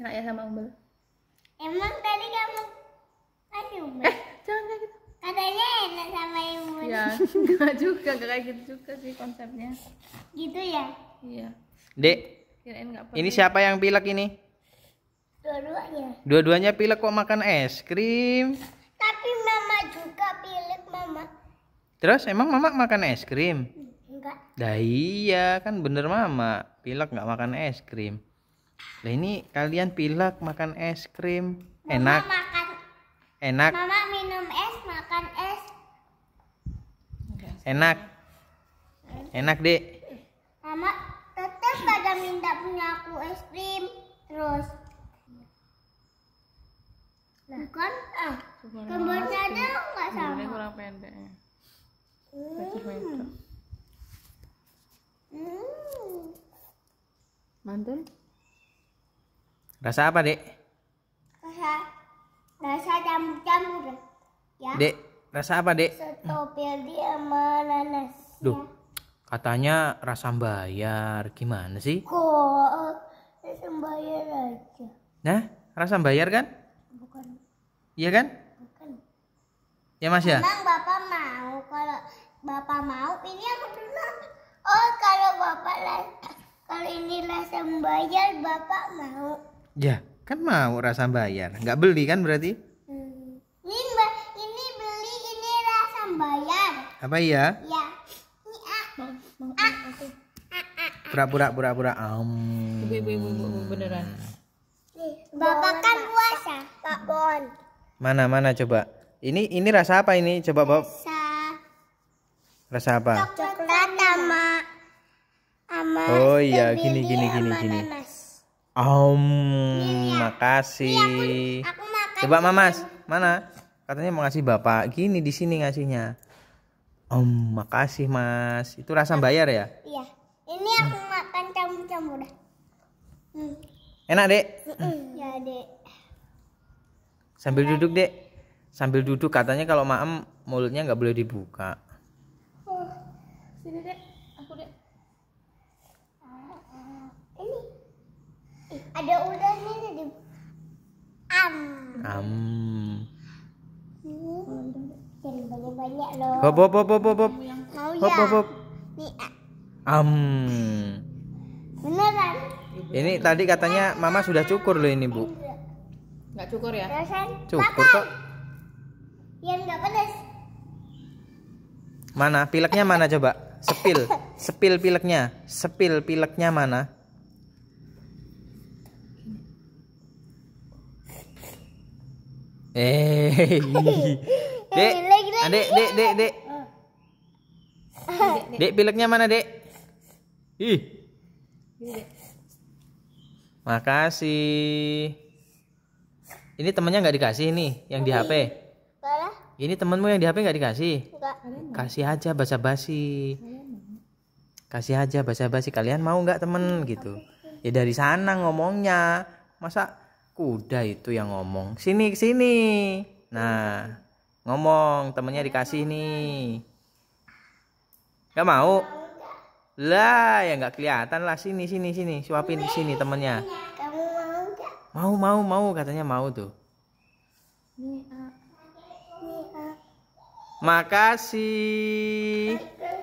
enak ya sama umbel emang tadi kamu kasih umbel eh jangan kayak gitu katanya enak sama umbel ya enggak juga enggak kayak gitu juga sih konsepnya gitu ya iya dek ini siapa yang pilek ini dua-duanya dua-duanya pilek kok makan es krim tapi mama juga pilek mama terus emang mama makan es krim enggak dah iya kan bener mama pilek nggak makan es krim Nah ini kalian pilak makan es krim enak. makan. Enak. Mama minum es makan es. Enak. Enak dek. Mama tetap pada minta punya aku es krim terus. Bukan ah. Kembarnya ada nggak sama? Kembarnya kurang pendek. Ya. Hmm. hmm. Mantul. Rasa apa, Dek? Rasa rasa jamur-jamur. Ya. Dek, rasa apa, Dek? Strawberry sama nanas. Ya. Duh. Ya. Katanya rasa bayar. Gimana sih? Kok rasa bayar aja. Nah, rasa bayar kan? Bukan. Iya kan? Bukan. Ya, Mas ya? Emang Bapak mau kalau Bapak mau ini aku bilang. Oh, kalau Bapak kalau ini rasa bayar Bapak mau. Ya, kan mau rasa bayar. Nggak beli kan berarti? Hmm. Ini Ini, ini beli, ini rasa bayar. Apa iya? Ya. Ini A. A. Pura-pura, pura-pura. Um. beneran. Bapak kan puasa, Pak Bon. Mana, mana coba? Ini ini rasa apa ini? Coba, Bob. Rasa. Rasa apa? Coklat sama sama Oh iya, gini gini gini gini. Om, iya, makasih. Iya, makasih. Coba Mamas, mana? Katanya mau ngasih Bapak. Gini di sini ngasihnya. Om, makasih Mas. Itu rasa bayar ya? Iya. Ini aku hmm. makan campur-campur dah. Hmm. Enak, Dek? Hmm. Ya, Dek. Sambil iya, duduk, Dek. Sambil duduk katanya kalau maem mulutnya nggak boleh dibuka. ada udah nih di am am jangan banyak banyak loh hop hop hop hop hop hop ya? am beneran ini tadi katanya mama sudah cukur loh ini bu nggak cukur ya cukur kok yang nggak pedes mana pileknya mana coba sepil sepil pileknya sepil pileknya mana Eh. Dek. Adek, ah, Dek, Dek, Dek. Ah. Dek, pileknya mana, Dek? Ih. Makasih. Ini temennya nggak dikasih nih, yang di HP. Ini temenmu yang di HP nggak dikasih? Kasih aja basa-basi. Kasih aja basa-basi. Kalian mau nggak temen gitu? Ya dari sana ngomongnya. Masa kuda itu yang ngomong sini sini nah ngomong temennya dikasih nih Gak mau lah ya nggak kelihatan lah sini sini sini suapin di sini temennya mau mau mau katanya mau tuh makasih